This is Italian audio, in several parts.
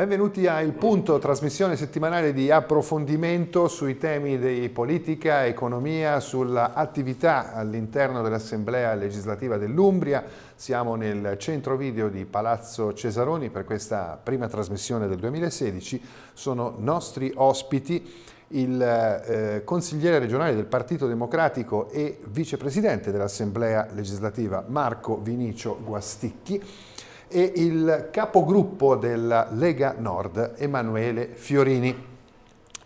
Benvenuti a Il Punto, trasmissione settimanale di approfondimento sui temi di politica, economia, sull'attività all'interno dell'Assemblea legislativa dell'Umbria. Siamo nel centro video di Palazzo Cesaroni per questa prima trasmissione del 2016. Sono nostri ospiti il eh, consigliere regionale del Partito Democratico e vicepresidente dell'Assemblea legislativa Marco Vinicio Guasticchi e il capogruppo della Lega Nord, Emanuele Fiorini.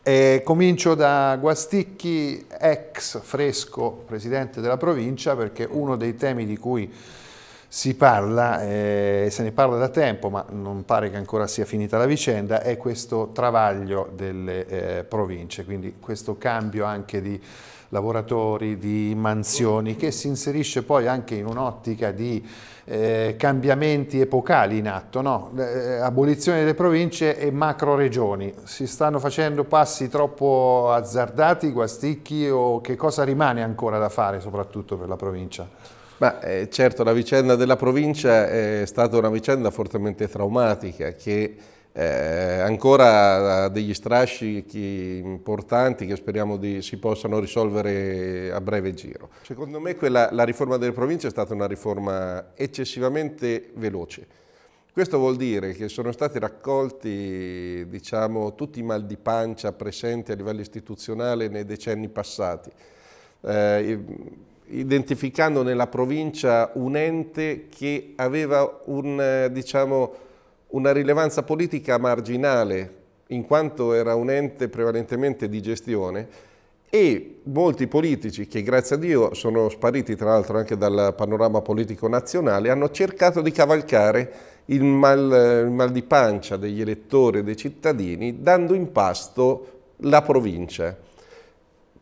E comincio da Guasticchi, ex fresco presidente della provincia, perché uno dei temi di cui si parla, eh, se ne parla da tempo, ma non pare che ancora sia finita la vicenda, è questo travaglio delle eh, province, quindi questo cambio anche di lavoratori, di mansioni, che si inserisce poi anche in un'ottica di eh, cambiamenti epocali in atto, no? eh, abolizione delle province e macro regioni. Si stanno facendo passi troppo azzardati, guasticchi o che cosa rimane ancora da fare soprattutto per la provincia? Ma, eh, certo la vicenda della provincia è stata una vicenda fortemente traumatica che eh, ancora eh, degli strascichi importanti che speriamo di, si possano risolvere a breve giro. Secondo me quella, la riforma delle province è stata una riforma eccessivamente veloce. Questo vuol dire che sono stati raccolti diciamo, tutti i mal di pancia presenti a livello istituzionale nei decenni passati, eh, identificando nella provincia un ente che aveva un, eh, diciamo, una rilevanza politica marginale in quanto era un ente prevalentemente di gestione e molti politici che grazie a Dio sono spariti tra l'altro anche dal panorama politico nazionale hanno cercato di cavalcare il mal, il mal di pancia degli elettori e dei cittadini dando in pasto la provincia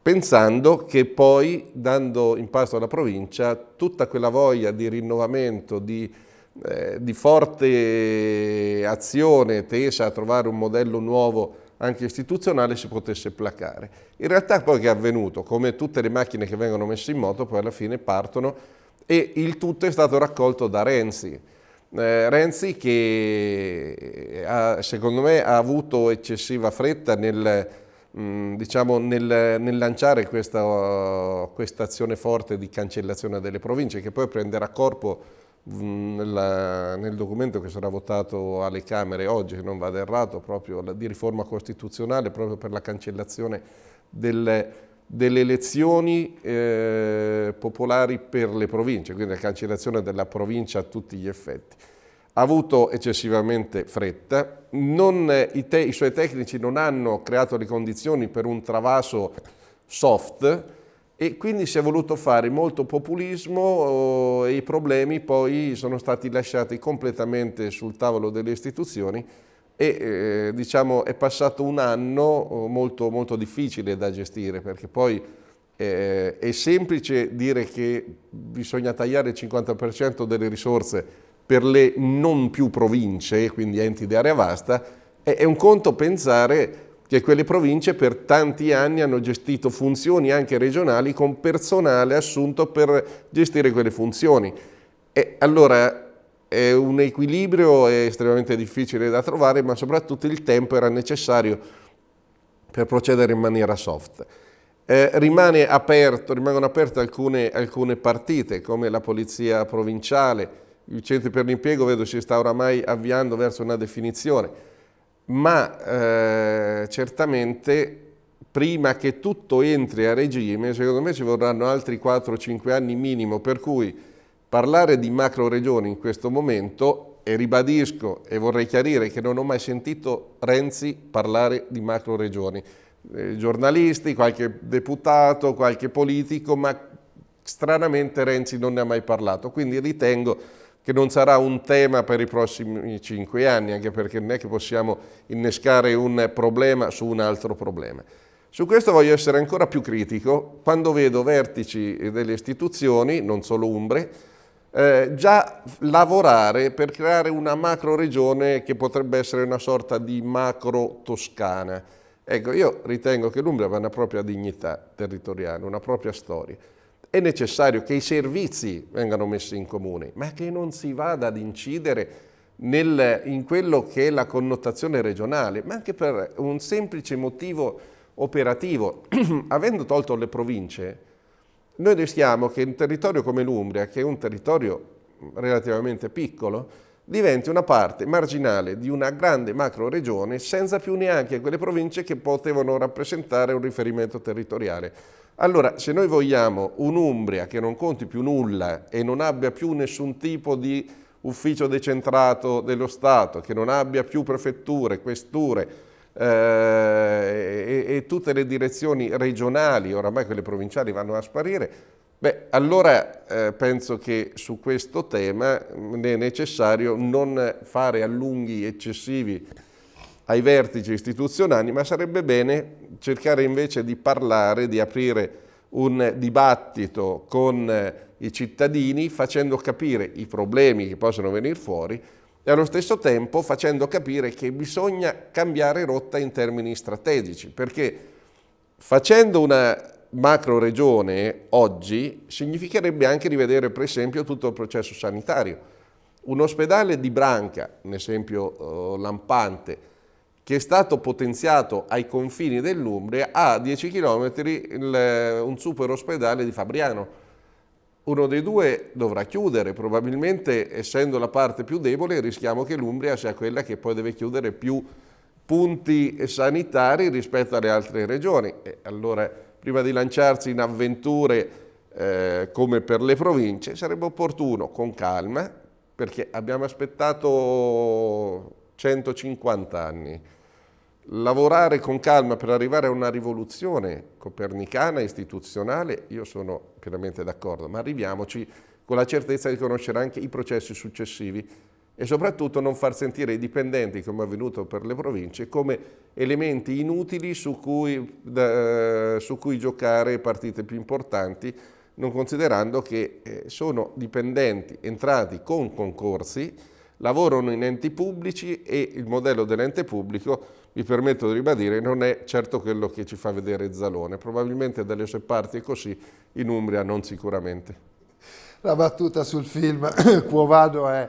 pensando che poi dando in pasto alla provincia tutta quella voglia di rinnovamento, di eh, di forte azione tesa a trovare un modello nuovo anche istituzionale si potesse placare. In realtà poi che è avvenuto? Come tutte le macchine che vengono messe in moto poi alla fine partono e il tutto è stato raccolto da Renzi. Eh, Renzi che eh, ha, secondo me ha avuto eccessiva fretta nel, mh, mm, diciamo nel, nel lanciare questa, uh, questa azione forte di cancellazione delle province che poi prenderà corpo nella, nel documento che sarà votato alle Camere oggi, che non vado errato, proprio di riforma costituzionale, proprio per la cancellazione delle delle elezioni eh, popolari per le province, quindi la cancellazione della provincia a tutti gli effetti. Ha avuto eccessivamente fretta, non, i, te, i suoi tecnici non hanno creato le condizioni per un travaso soft, e quindi si è voluto fare molto populismo oh, e i problemi poi sono stati lasciati completamente sul tavolo delle istituzioni e eh, diciamo è passato un anno oh, molto, molto difficile da gestire perché poi eh, è semplice dire che bisogna tagliare il 50% delle risorse per le non più province, quindi enti di area vasta, è, è un conto pensare che quelle province per tanti anni hanno gestito funzioni anche regionali con personale assunto per gestire quelle funzioni. E allora è un equilibrio è estremamente difficile da trovare, ma soprattutto il tempo era necessario per procedere in maniera soft. Eh, rimane aperto, rimangono aperte alcune, alcune partite, come la polizia provinciale, il centro per l'impiego vedo si sta oramai avviando verso una definizione ma eh, certamente prima che tutto entri a regime, secondo me ci vorranno altri 4-5 anni minimo, per cui parlare di macro regioni in questo momento, e ribadisco e vorrei chiarire che non ho mai sentito Renzi parlare di macro regioni, eh, giornalisti, qualche deputato, qualche politico, ma stranamente Renzi non ne ha mai parlato, quindi ritengo che non sarà un tema per i prossimi cinque anni, anche perché non è che possiamo innescare un problema su un altro problema. Su questo voglio essere ancora più critico quando vedo vertici delle istituzioni, non solo Umbre, eh, già lavorare per creare una macro regione che potrebbe essere una sorta di macro toscana. Ecco, io ritengo che l'Umbria abbia una propria dignità territoriale, una propria storia è necessario che i servizi vengano messi in comune, ma che non si vada ad incidere nel, in quello che è la connotazione regionale, ma anche per un semplice motivo operativo. Avendo tolto le province, noi rischiamo che un territorio come l'Umbria, che è un territorio relativamente piccolo, diventi una parte marginale di una grande macro regione senza più neanche quelle province che potevano rappresentare un riferimento territoriale. Allora, se noi vogliamo un'Umbria che non conti più nulla e non abbia più nessun tipo di ufficio decentrato dello Stato, che non abbia più prefetture, questure eh, e, e, tutte le direzioni regionali, oramai quelle provinciali vanno a sparire, beh, allora eh, penso che su questo tema è necessario non fare allunghi eccessivi ai vertici istituzionali, ma sarebbe bene cercare invece di parlare, di aprire un dibattito con eh, i cittadini facendo capire i problemi che possono venire fuori e allo stesso tempo facendo capire che bisogna cambiare rotta in termini strategici, perché facendo una macro regione oggi significherebbe anche rivedere per esempio tutto il processo sanitario. Un ospedale di Branca, un esempio eh, lampante, che è stato potenziato ai confini dell'Umbria, a 10 km il, un super ospedale di Fabriano. Uno dei due dovrà chiudere, probabilmente essendo la parte più debole rischiamo che l'Umbria sia quella che poi deve chiudere più punti sanitari rispetto alle altre regioni. E allora prima di lanciarsi in avventure eh, come per le province sarebbe opportuno con calma, perché abbiamo aspettato 150 anni. Lavorare con calma per arrivare a una rivoluzione copernicana, istituzionale, io sono pienamente d'accordo, ma arriviamoci con la certezza di conoscere anche i processi successivi e soprattutto non far sentire i dipendenti, come è avvenuto per le province, come elementi inutili su cui, eh, su cui giocare partite più importanti, non considerando che eh, sono dipendenti entrati con concorsi lavorano in enti pubblici e il modello dell'ente pubblico, mi permetto di ribadire, non è certo quello che ci fa vedere Zalone, probabilmente dalle sue parti è così, in Umbria non sicuramente. La battuta sul film Cuovado è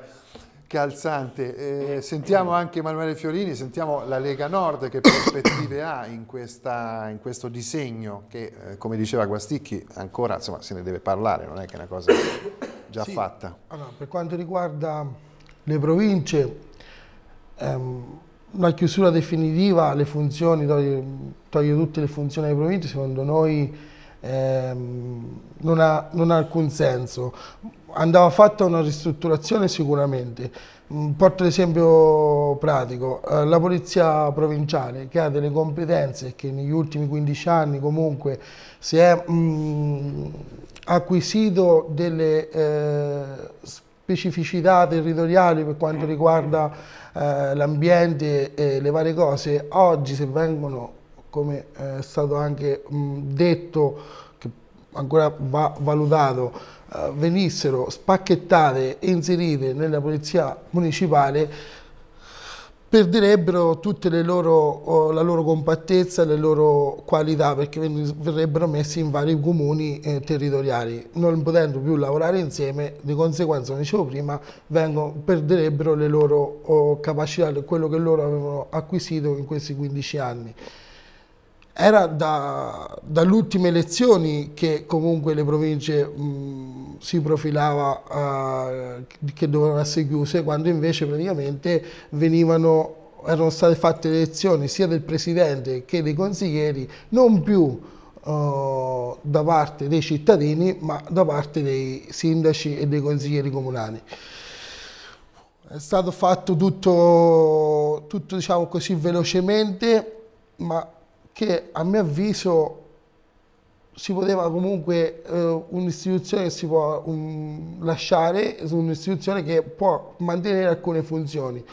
calzante. Eh, sentiamo anche Emanuele Fiorini, sentiamo la Lega Nord che prospettive ha in, questa, in questo disegno che, eh, come diceva Guasticchi, ancora insomma, se ne deve parlare, non è che è una cosa già sì. fatta. Allora, per quanto riguarda le province, ehm, la chiusura definitiva, le funzioni, toglie, toglie tutte le funzioni alle province, secondo noi ehm, non, ha, non, ha, alcun senso. Andava fatta una ristrutturazione sicuramente. Mm, porto l'esempio pratico, eh, la polizia provinciale che ha delle competenze che negli ultimi 15 anni comunque si è mh, mm, acquisito delle eh, specificità territoriali per quanto riguarda eh, l'ambiente e le varie cose, oggi se vengono, come eh, è stato anche mh, detto, che ancora va valutato, eh, venissero spacchettate e inserite nella polizia municipale perderebbero tutta loro, la loro compattezza, le loro qualità, perché verrebbero messi in vari comuni eh, territoriali, non potendo più lavorare insieme, di conseguenza, come dicevo prima, vengono, perderebbero le loro oh, capacità, quello che loro avevano acquisito in questi 15 anni era da, ultime elezioni che comunque le province mh, si profilava uh, che dovevano essere chiuse, quando invece praticamente venivano, erano state fatte le elezioni sia del Presidente che dei consiglieri, non più uh, da parte dei cittadini, ma da parte dei sindaci e dei consiglieri comunali. È stato fatto tutto, tutto diciamo così, velocemente, ma che a mio avviso si poteva comunque eh, un'istituzione che si può um, lasciare, un'istituzione che può mantenere alcune funzioni.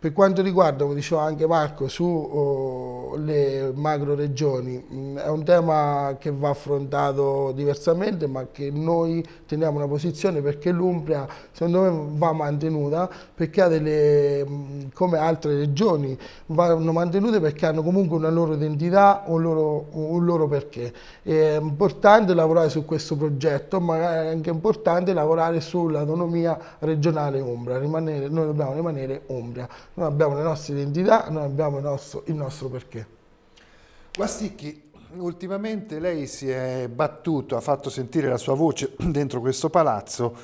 Per quanto riguarda, come diceva anche Marco, sulle oh, uh, macro regioni, mh, mm, è un tema che va affrontato diversamente, ma che noi teniamo una posizione perché l'Umbria, secondo me, va mantenuta, perché ha delle, mh, mm, come altre regioni, vanno mantenute perché hanno comunque una loro identità, un loro, un loro perché. È importante lavorare su questo progetto, ma è anche importante lavorare sull'autonomia regionale Umbria, rimanere, noi dobbiamo rimanere Umbria noi abbiamo le nostre identità, noi abbiamo il nostro, il nostro perché. Guasticchi, ultimamente lei si è battuto, ha fatto sentire la sua voce dentro questo palazzo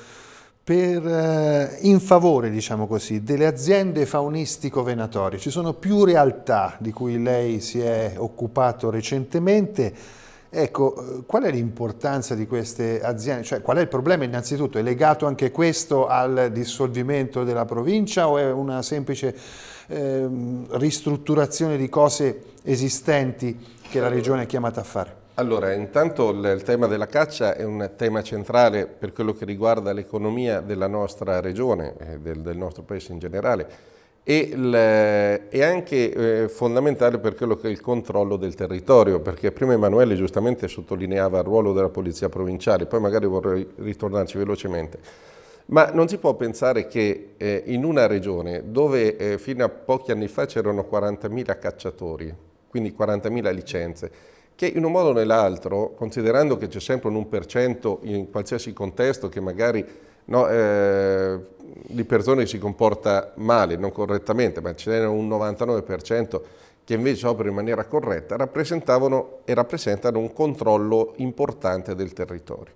per, eh, in favore, diciamo così, delle aziende faunistico-venatorie. Ci sono più realtà di cui lei si è occupato recentemente Ecco, qual è l'importanza di queste aziende? Cioè, qual è il problema innanzitutto? È legato anche questo al dissolvimento della provincia o è una semplice eh, ristrutturazione di cose esistenti che la regione è chiamata a fare? Allora, intanto il tema della caccia è un tema centrale per quello che riguarda l'economia della nostra regione, del, del nostro paese in generale e eh, è anche eh, fondamentale per quello che è il controllo del territorio, perché prima Emanuele giustamente sottolineava il ruolo della polizia provinciale, poi magari vorrei ritornarci velocemente. Ma non si può pensare che eh, in una regione dove fino a pochi anni fa c'erano 40.000 cacciatori, quindi 40.000 licenze, che in un modo o nell'altro, considerando che c'è sempre un 1% in qualsiasi contesto che magari no, eh, l'iperzona che si comporta male, non correttamente, ma ce n'era un 99% che invece opera in maniera corretta, rappresentavano e rappresentano un controllo importante del territorio.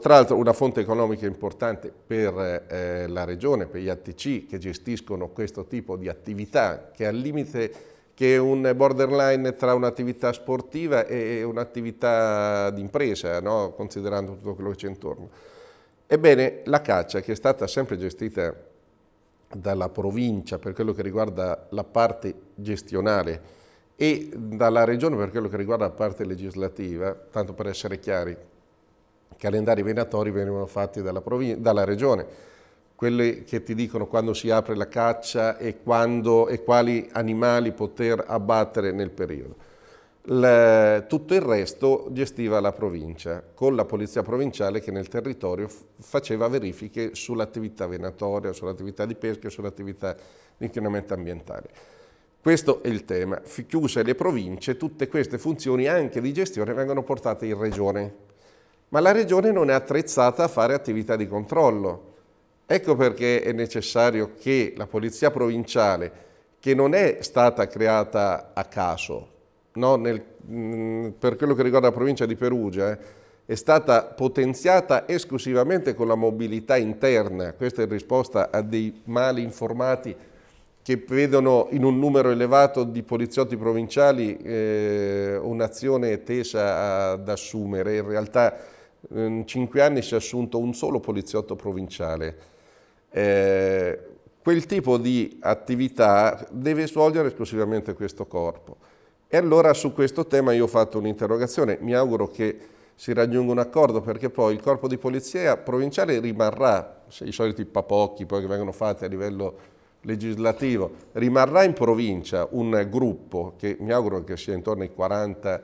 Tra l'altro una fonte economica importante per eh, la regione, per gli ATC che gestiscono questo tipo di attività che è al limite che è un borderline tra un'attività sportiva e un'attività d'impresa, no? considerando tutto quello che c'è intorno. Ebbene, la caccia, che è stata sempre gestita dalla provincia per quello che riguarda la parte gestionale e dalla regione per quello che riguarda la parte legislativa, tanto per essere chiari, i calendari venatori venivano fatti dalla, dalla regione, quelli che ti dicono quando si apre la caccia e, quando, e quali animali poter abbattere nel periodo tutto il resto gestiva la provincia, con la polizia provinciale che nel territorio faceva verifiche sull'attività venatoria, sull'attività di pesca e sull'attività di inquinamento ambientale. Questo è il tema. Chiuse le province, tutte queste funzioni anche di gestione vengono portate in regione, ma la regione non è attrezzata a fare attività di controllo. Ecco perché è necessario che la polizia provinciale, che non è stata creata a caso, no, nel, mh, mm, per quello che riguarda la provincia di Perugia, eh, è stata potenziata esclusivamente con la mobilità interna. Questa è in risposta a dei mali informati che vedono in un numero elevato di poliziotti provinciali eh, un'azione tesa ad assumere. In realtà in cinque anni si è assunto un solo poliziotto provinciale. Eh, quel tipo di attività deve svolgere esclusivamente questo corpo. E allora su questo tema io ho fatto un'interrogazione, mi auguro che si raggiunga un accordo perché poi il corpo di polizia provinciale rimarrà, i soliti papocchi poi che vengono fatti a livello legislativo, rimarrà in provincia un gruppo che mi auguro che sia intorno ai 40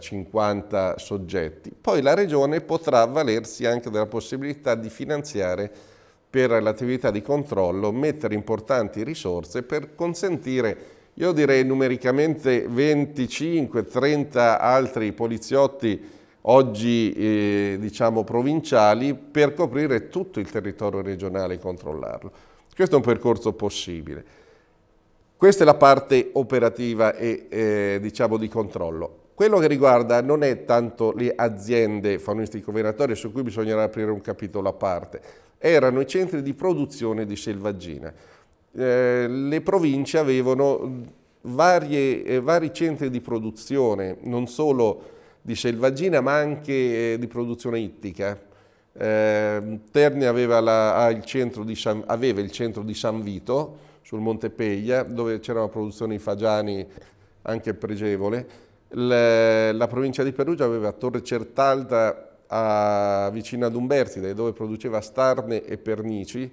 50 eh, soggetti. Poi la Regione potrà avvalersi anche della possibilità di finanziare per l'attività di controllo, mettere importanti risorse per consentire io direi numericamente 25-30 altri poliziotti oggi eh, diciamo provinciali per coprire tutto il territorio regionale e controllarlo. Questo è un percorso possibile. Questa è la parte operativa e eh, diciamo di controllo. Quello che riguarda non è tanto le aziende faunistico-venatorie su cui bisognerà aprire un capitolo a parte, erano i centri di produzione di selvaggina. Eh, le province avevano varie, eh, vari centri di produzione, non solo di selvaggina ma anche eh, di produzione ittica. Ehm, Terni aveva, la, il San, aveva, il centro di San Vito sul Monte Peglia dove c'era una produzione di fagiani anche pregevole. Le, la provincia di Perugia aveva Torre Certalda a, vicino ad Umbertide dove produceva starne e pernici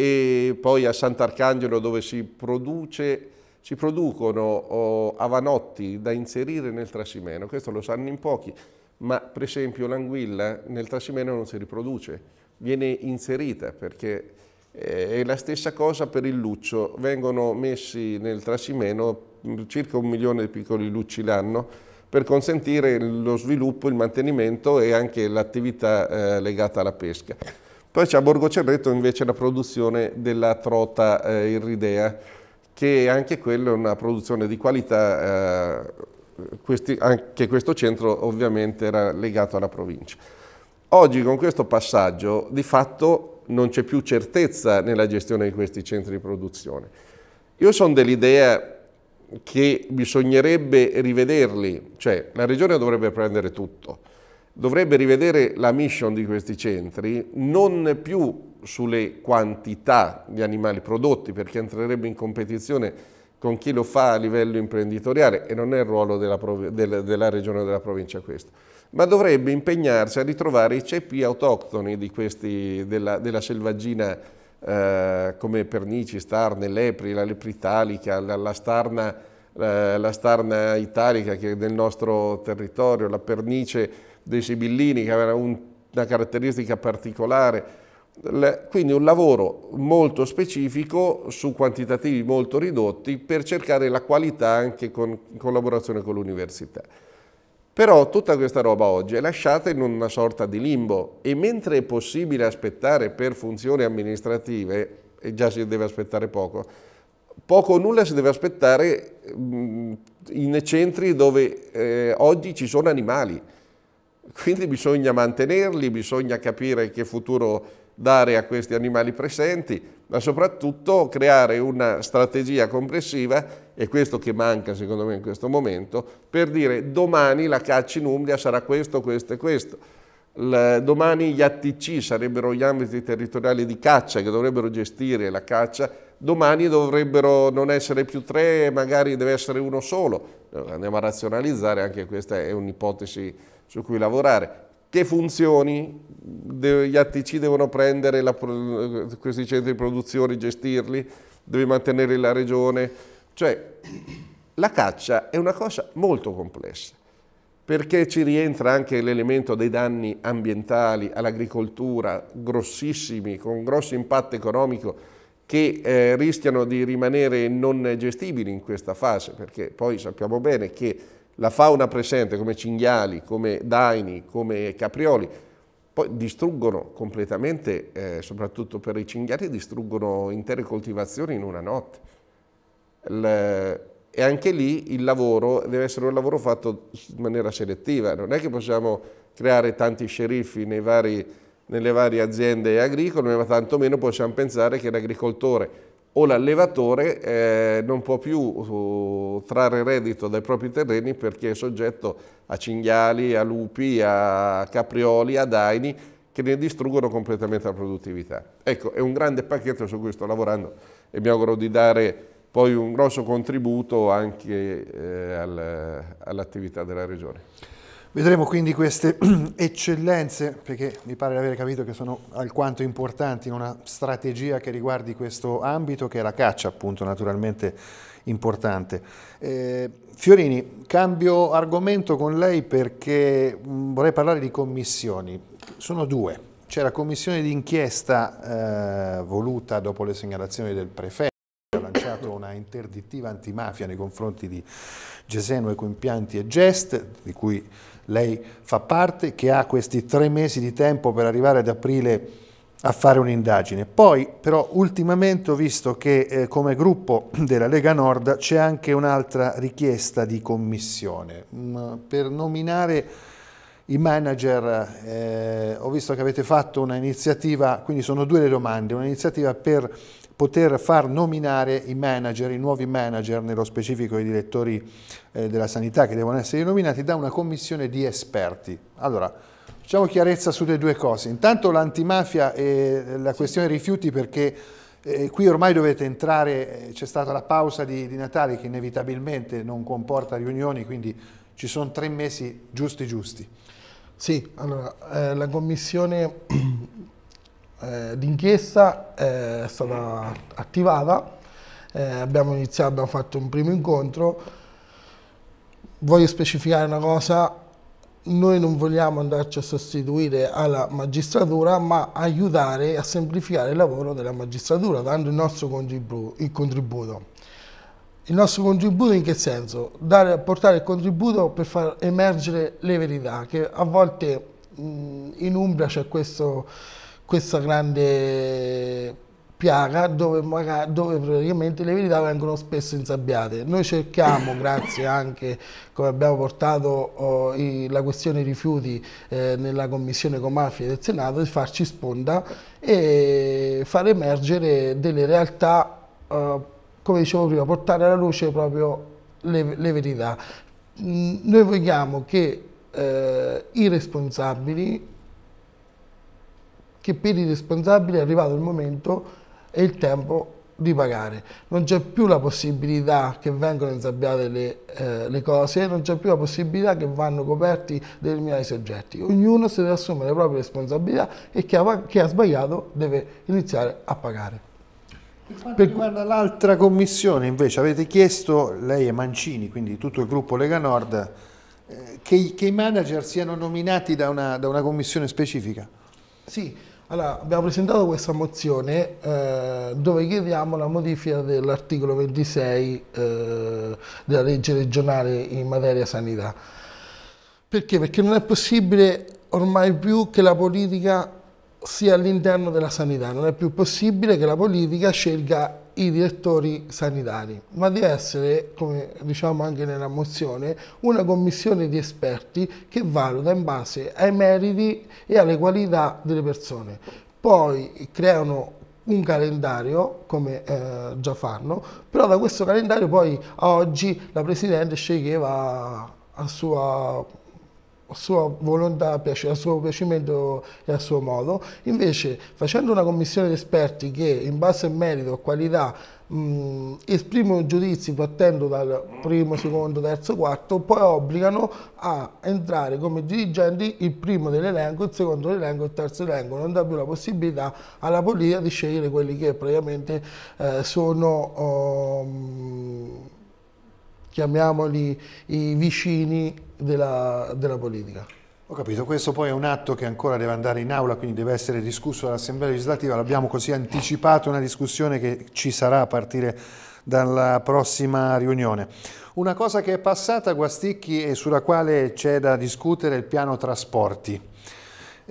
e poi a Sant'Arcangelo dove si, produce, si producono oh, avanotti da inserire nel trasimeno. Questo lo sanno in pochi, ma per esempio l'anguilla nel trasimeno non si riproduce, viene inserita perché eh, è la stessa cosa per il luccio. Vengono messi nel trasimeno mm, circa un milione di piccoli lucci l'anno per consentire lo sviluppo, il mantenimento e anche l'attività eh, legata alla pesca. Poi c'è a Borgo Cerreto invece la produzione della trota eh, irridea, che anche quella è una produzione di qualità, eh, questi, anche questo centro ovviamente era legato alla provincia. Oggi con questo passaggio di fatto non c'è più certezza nella gestione di questi centri di produzione. Io sono dell'idea che bisognerebbe rivederli, cioè la regione dovrebbe prendere tutto, dovrebbe rivedere la mission di questi centri non più sulle quantità di animali prodotti, perché entrerebbe in competizione con chi lo fa a livello imprenditoriale e non è il ruolo della, della, della regione o della provincia questo, ma dovrebbe impegnarsi a ritrovare i ceppi autoctoni questi, della, della, selvaggina eh, come pernici, starne, lepri, la lepri italica, la, la, starna, eh, la starna italica che è del nostro territorio, la pernice dei Sibillini che aveva un, una caratteristica particolare, quindi un lavoro molto specifico su quantitativi molto ridotti per cercare la qualità anche con, in collaborazione con l'università. Però tutta questa roba oggi è lasciata in una sorta di limbo e mentre è possibile aspettare per funzioni amministrative, e già si deve aspettare poco, poco o nulla si deve aspettare mm, in centri dove eh, oggi ci sono animali. Quindi bisogna mantenerli, bisogna capire che futuro dare a questi animali presenti, ma soprattutto creare una strategia complessiva, è questo che manca secondo me in questo momento, per dire domani la caccia in Umbria sarà questo, questo e questo. Il, domani gli ATC sarebbero gli ambiti territoriali di caccia che dovrebbero gestire la caccia, domani dovrebbero non essere più tre, magari deve essere uno solo. Andiamo a razionalizzare, anche questa è un'ipotesi su cui lavorare. Che funzioni gli ATC devono prendere, la, questi centri di produzione, gestirli, devi mantenere la regione. Cioè, la caccia è una cosa molto complessa, perché ci rientra anche l'elemento dei danni ambientali all'agricoltura, grossissimi, con grosso impatto economico, che eh, rischiano di rimanere non gestibili in questa fase, perché poi sappiamo bene che la fauna presente come cinghiali, come daini, come caprioli, poi distruggono completamente, eh, soprattutto per i cinghiali, distruggono intere coltivazioni in una notte. Il, e anche lì il lavoro deve essere un lavoro fatto in maniera selettiva, non è che possiamo creare tanti sceriffi vari, nelle varie aziende agricole, ma tantomeno possiamo pensare che l'agricoltore o l'allevatore eh, non può più uh, trarre reddito dai propri terreni perché è soggetto a cinghiali, a lupi, a caprioli, a daini che ne distruggono completamente la produttività. Ecco, è un grande pacchetto su cui sto lavorando e mi auguro di dare poi un grosso contributo anche eh, all'attività della Regione. Vedremo quindi queste eccellenze, perché mi pare di aver capito che sono alquanto importanti in una strategia che riguardi questo ambito, che è la caccia, appunto, naturalmente importante. Eh, Fiorini, cambio argomento con lei perché vorrei parlare di commissioni. Sono due. C'è la commissione d'inchiesta eh, voluta dopo le segnalazioni del prefetto, approvato una interdittiva antimafia nei confronti di Geseno Ecoimpianti e Gest, di cui lei fa parte, che ha questi tre mesi di tempo per arrivare ad aprile a fare un'indagine. Poi però ultimamente ho visto che eh, come gruppo della Lega Nord c'è anche un'altra richiesta di commissione mh, mm, per nominare i manager, eh, ho visto che avete fatto un'iniziativa, quindi sono due le domande, un'iniziativa per poter far nominare i manager, i nuovi manager, nello specifico i direttori eh, della sanità che devono essere nominati da una commissione di esperti. Allora, facciamo chiarezza sulle due cose. Intanto l'antimafia e la questione rifiuti perché eh, qui ormai dovete entrare, eh, c'è stata la pausa di, di Natale che inevitabilmente non comporta riunioni, quindi ci sono tre mesi giusti giusti. Sì, allora eh, la commissione eh, d'inchiesta eh, è stata attivata, eh, abbiamo iniziato, abbiamo fatto un primo incontro. Voglio specificare una cosa, noi non vogliamo andarci a sostituire alla magistratura, ma aiutare a semplificare il lavoro della magistratura, dando il nostro contributo. Il nostro contributo in che senso? Dare, portare il contributo per far emergere le verità, che a volte mh, in Umbria c'è questo questa grande piaga dove, magari, dove praticamente le verità vengono spesso insabbiate. Noi cerchiamo, grazie anche come abbiamo portato oh, i, la questione rifiuti eh, nella commissione comafia del Senato, di farci sponda e far emergere delle realtà, eh, come dicevo prima, portare alla luce proprio le, le verità. noi vogliamo che eh, i responsabili che per i responsabili è arrivato il momento e il tempo di pagare. Non c'è più la possibilità che vengano insabbiate le, eh, le cose, non c'è più la possibilità che vanno coperti determinati soggetti. Ognuno si deve assumere le proprie responsabilità e chi ha, chi ha sbagliato deve iniziare a pagare. Per quanto riguarda l'altra commissione invece avete chiesto, lei e Mancini, quindi tutto il gruppo Lega Nord, eh, che, che, i manager siano nominati da una, da una commissione specifica? Sì, allora, abbiamo presentato questa mozione eh, dove chiediamo la modifica dell'articolo 26 eh, della legge regionale in materia sanità. Perché? Perché non è possibile ormai più che la politica sia all'interno della sanità, non è più possibile che la politica scelga i direttori sanitari, ma deve essere, come diciamo anche nella mozione, una commissione di esperti che valuta in base ai meriti e alle qualità delle persone. Poi creano un calendario, come eh, già fanno, però da questo calendario poi a oggi la Presidente sceglieva a sua sua volontà, a suo piacimento e a suo modo. Invece facendo una commissione di esperti che in base al merito, a qualità, mh, esprimono giudizi partendo dal primo, secondo, terzo, quarto, poi obbligano a entrare come dirigenti il primo dell'elenco, il secondo dell'elenco e il terzo dell'elenco. Non dà più la possibilità alla politica di scegliere quelli che praticamente eh, sono... Oh, chiamiamoli i vicini della, della politica. Ho capito, questo poi è un atto che ancora deve andare in aula, quindi deve essere discusso dall'Assemblea legislativa, l'abbiamo così anticipato una discussione che ci sarà a partire dalla prossima riunione. Una cosa che è passata, Guasticchi, e sulla quale c'è da discutere è il piano trasporti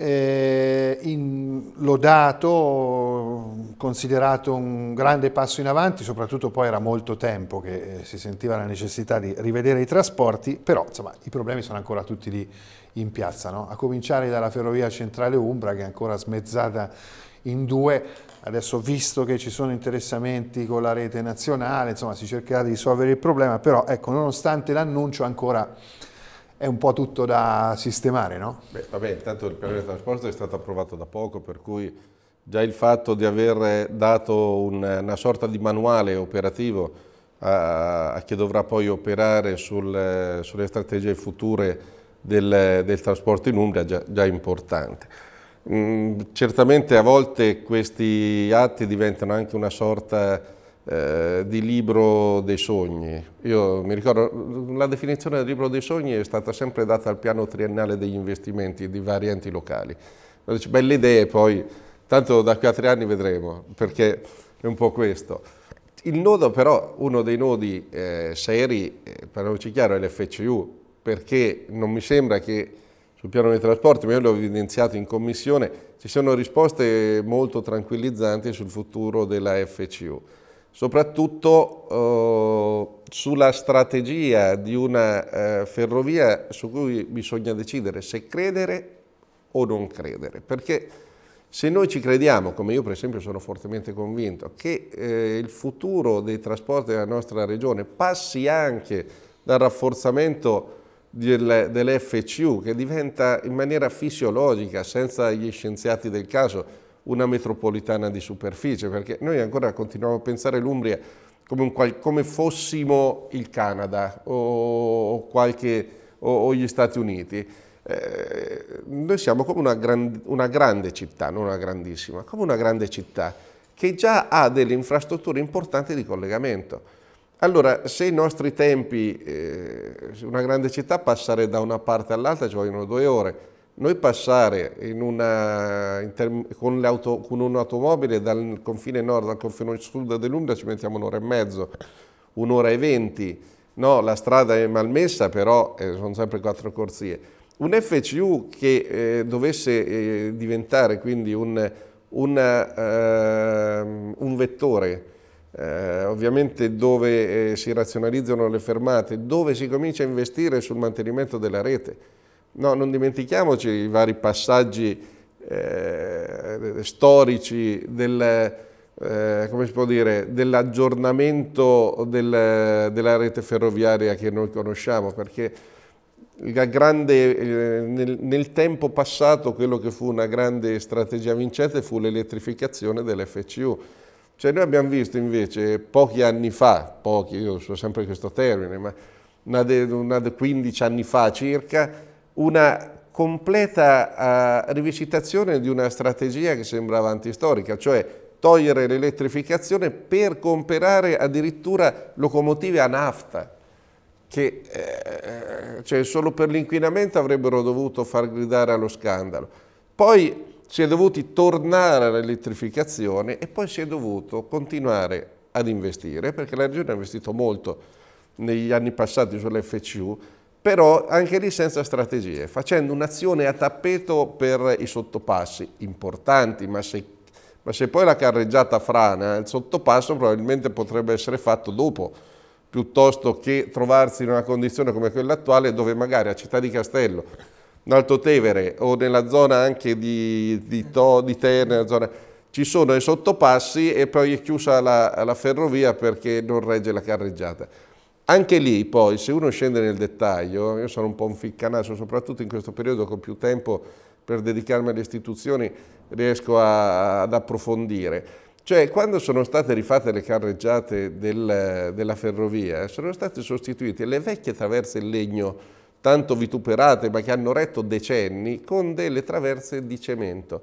eh, in, lodato, considerato un grande passo in avanti, soprattutto poi era molto tempo che eh, si sentiva la necessità di rivedere i trasporti, però insomma, i problemi sono ancora tutti lì in piazza, no? a cominciare dalla ferrovia centrale Umbra che è ancora smezzata in due, adesso visto che ci sono interessamenti con la rete nazionale, insomma si cercherà di risolvere il problema, però ecco, nonostante l'annuncio ancora è un po' tutto da sistemare, no? Beh, vabbè, intanto il piano di trasporto è stato approvato da poco, per cui già il fatto di aver dato una sorta di manuale operativo a, a chi dovrà poi operare sul, sulle strategie future del, del trasporto in Umbria già, già importante. Mm, certamente a volte questi atti diventano anche una sorta di eh, di libro dei sogni. Io mi ricordo, la definizione del libro dei sogni è stata sempre data al piano triennale degli investimenti di vari enti locali. Belle idee poi, tanto da qui a tre anni vedremo, perché è un po' questo. Il nodo però, uno dei nodi eh, seri, eh, parliamoci chiaro, è l'FCU, perché non mi sembra che sul piano dei trasporti, ma io l'ho evidenziato in commissione, ci siano risposte molto tranquillizzanti sul futuro della FCU soprattutto eh, sulla strategia di una eh, ferrovia su cui bisogna decidere se credere o non credere, perché se noi ci crediamo, come io per esempio sono fortemente convinto, che eh, il futuro dei trasporti della nostra regione passi anche dal rafforzamento del, dell'FCU, che diventa in maniera fisiologica, senza gli scienziati del caso, una metropolitana di superficie, perché noi ancora continuiamo a pensare l'Umbria come, come, fossimo il Canada o, qualche, o, o gli Stati Uniti. Eh, noi siamo come una, gran, una grande città, non una grandissima, come una grande città che già ha delle infrastrutture importanti di collegamento. Allora, se i nostri tempi, eh, una grande città, passare da una parte all'altra ci vogliono due ore, noi passare una, con, auto, con un'automobile dal confine nord al confine sud dell'Umbria ci mettiamo un'ora e mezzo, un'ora e venti. No, la strada è malmessa, però eh, sono sempre quattro corsie. Un FCU che eh, dovesse eh, diventare quindi un, un, ehm, un vettore, eh, ovviamente dove eh, si razionalizzano le fermate, dove si comincia a investire sul mantenimento della rete, No, non dimentichiamoci i vari passaggi eh, storici del, eh, dire, dell'aggiornamento del, della rete ferroviaria che noi conosciamo, perché grande, eh, nel, nel, tempo passato quello che fu una grande strategia vincente fu l'elettrificazione dell'FCU. Cioè noi abbiamo visto invece pochi anni fa, pochi, io uso sempre questo termine, ma una de, una de 15 anni fa circa, una completa uh, rivisitazione di una strategia che sembrava antistorica, cioè togliere l'elettrificazione per comprare addirittura locomotive a nafta, che eh, cioè solo per l'inquinamento avrebbero dovuto far gridare allo scandalo. Poi si è dovuti tornare all'elettrificazione e poi si è dovuto continuare ad investire, perché la Regione ha investito molto negli anni passati sull'FCU, però anche lì senza strategie, facendo un'azione a tappeto per i sottopassi importanti, ma se, ma se, poi la carreggiata frana, il sottopasso probabilmente potrebbe essere fatto dopo, piuttosto che trovarsi in una condizione come quella attuale dove magari a Città di Castello, in Alto Tevere o nella zona anche di, di, to, di Terne, zona, ci sono i sottopassi e poi è chiusa la, la ferrovia perché non regge la carreggiata. Anche lì poi, se uno scende nel dettaglio, io sono un po' un ficcanaso, soprattutto in questo periodo con più tempo per dedicarmi alle istituzioni, riesco a, ad approfondire. Cioè, quando sono state rifatte le carreggiate del, della ferrovia, sono state sostituite le vecchie traverse in legno, tanto vituperate, ma che hanno retto decenni, con delle traverse di cemento,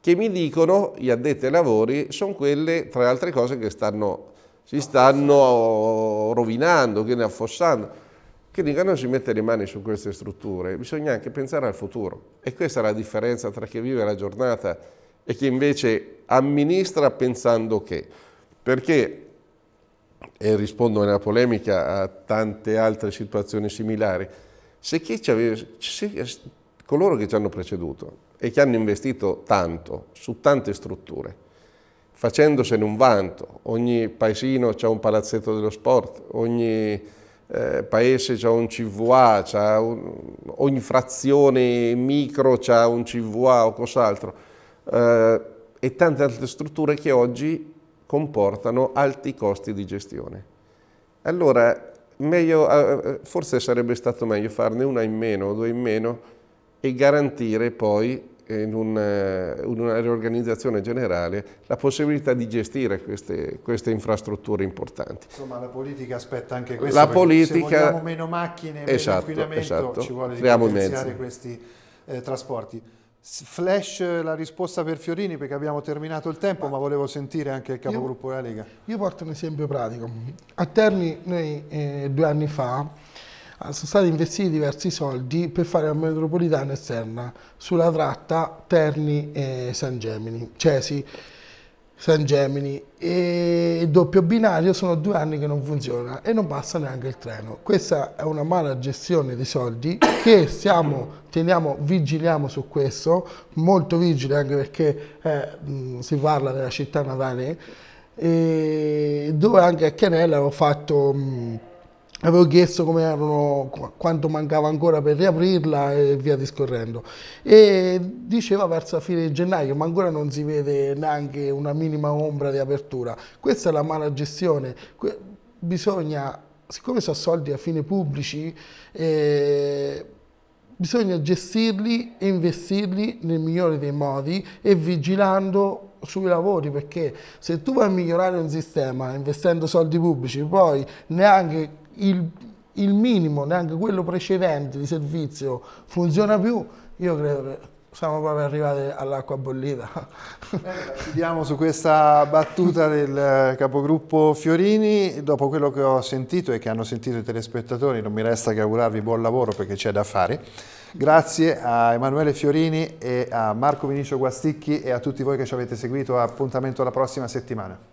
che mi dicono, gli addetti ai lavori, sono quelle, tra le altre cose, che stanno si stanno rovinando, quindi affossando. Quindi quando si mette le mani su queste strutture bisogna anche pensare al futuro e questa è la differenza tra chi vive la giornata e chi invece amministra pensando che. Perché, e rispondo nella polemica a tante altre situazioni similari, se, chi ci aveva, se coloro che ci hanno preceduto e che hanno investito tanto su tante strutture, facendosene un vanto. Ogni paesino ha un palazzetto dello sport, ogni eh, paese ha un CVA, un, ogni frazione micro ha un CVA o cos'altro. Eh, e tante altre strutture che oggi comportano alti costi di gestione. Allora, meglio, eh, eh, forse sarebbe stato meglio farne una in meno o due in meno e garantire poi in, un, eh, in una riorganizzazione generale la possibilità di gestire queste, queste, infrastrutture importanti. Insomma la politica aspetta anche questo, la politica, se vogliamo meno macchine, esatto, inquinamento esatto. ci vuole differenziare questi eh, trasporti. Flash la risposta per Fiorini perché abbiamo terminato il tempo ma volevo sentire anche il capogruppo io, della Lega. Io porto un esempio pratico. A Terni noi eh, due anni fa Ah, sono stati investiti diversi soldi per fare la metropolitana esterna sulla tratta Terni e San Gemini, Cesi, San Gemini e il doppio binario sono due anni che non funziona e non passa neanche il treno. Questa è una mala gestione dei soldi che stiamo, teniamo, vigiliamo su questo, molto vigili anche perché eh, si parla della città natale, dove anche a Chianella ho fatto... Mh, avevo chiesto come erano, quanto mancava ancora per riaprirla e via discorrendo. E diceva verso la fine di gennaio, ma ancora non si vede neanche una minima ombra di apertura. Questa è la mala gestione. Bisogna, siccome sono soldi a fine pubblici, eh, bisogna gestirli e investirli nel migliore dei modi e vigilando sui lavori perché se tu vai a migliorare un sistema investendo soldi pubblici poi neanche il, il minimo, neanche quello precedente di servizio funziona più, io credo che siamo proprio arrivati all'acqua bollita. Eh, chiudiamo su questa battuta del capogruppo Fiorini, dopo quello che ho sentito e che hanno sentito i telespettatori, non mi resta che augurarvi buon lavoro perché c'è da fare. Grazie a Emanuele Fiorini e a Marco Vinicio Guasticchi e a tutti voi che ci avete seguito, appuntamento alla prossima settimana.